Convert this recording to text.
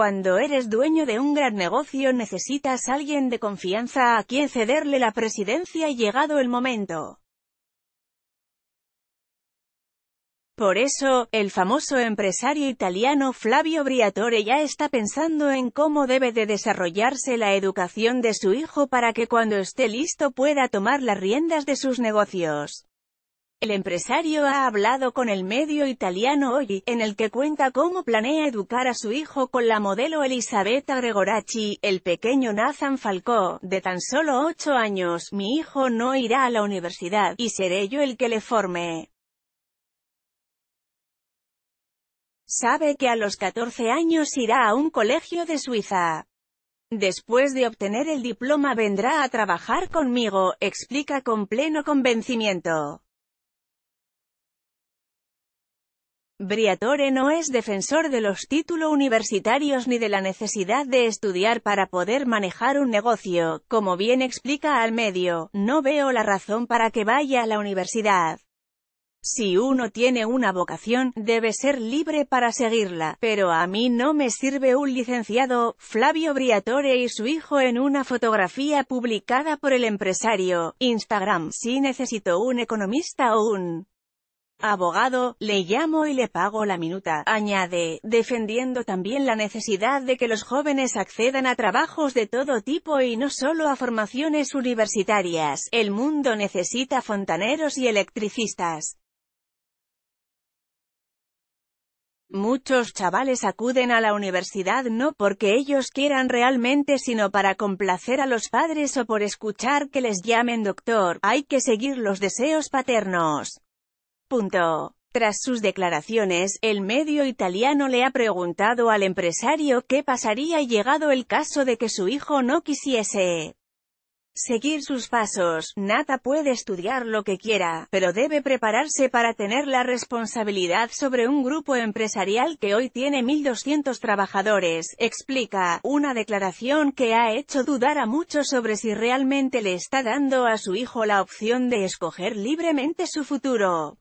Cuando eres dueño de un gran negocio necesitas alguien de confianza a quien cederle la presidencia y llegado el momento. Por eso, el famoso empresario italiano Flavio Briatore ya está pensando en cómo debe de desarrollarse la educación de su hijo para que cuando esté listo pueda tomar las riendas de sus negocios. El empresario ha hablado con el medio italiano hoy, en el que cuenta cómo planea educar a su hijo con la modelo Elisabetta Gregoracci, el pequeño Nathan Falcó, de tan solo 8 años, mi hijo no irá a la universidad, y seré yo el que le forme. Sabe que a los 14 años irá a un colegio de Suiza. Después de obtener el diploma vendrá a trabajar conmigo, explica con pleno convencimiento. Briatore no es defensor de los títulos universitarios ni de la necesidad de estudiar para poder manejar un negocio, como bien explica al medio, no veo la razón para que vaya a la universidad. Si uno tiene una vocación, debe ser libre para seguirla, pero a mí no me sirve un licenciado, Flavio Briatore y su hijo en una fotografía publicada por el empresario, Instagram, si necesito un economista o un abogado, le llamo y le pago la minuta, añade, defendiendo también la necesidad de que los jóvenes accedan a trabajos de todo tipo y no solo a formaciones universitarias, el mundo necesita fontaneros y electricistas. Muchos chavales acuden a la universidad no porque ellos quieran realmente sino para complacer a los padres o por escuchar que les llamen doctor, hay que seguir los deseos paternos. Punto. Tras sus declaraciones, el medio italiano le ha preguntado al empresario qué pasaría llegado el caso de que su hijo no quisiese seguir sus pasos. Nata puede estudiar lo que quiera, pero debe prepararse para tener la responsabilidad sobre un grupo empresarial que hoy tiene 1.200 trabajadores, explica, una declaración que ha hecho dudar a muchos sobre si realmente le está dando a su hijo la opción de escoger libremente su futuro.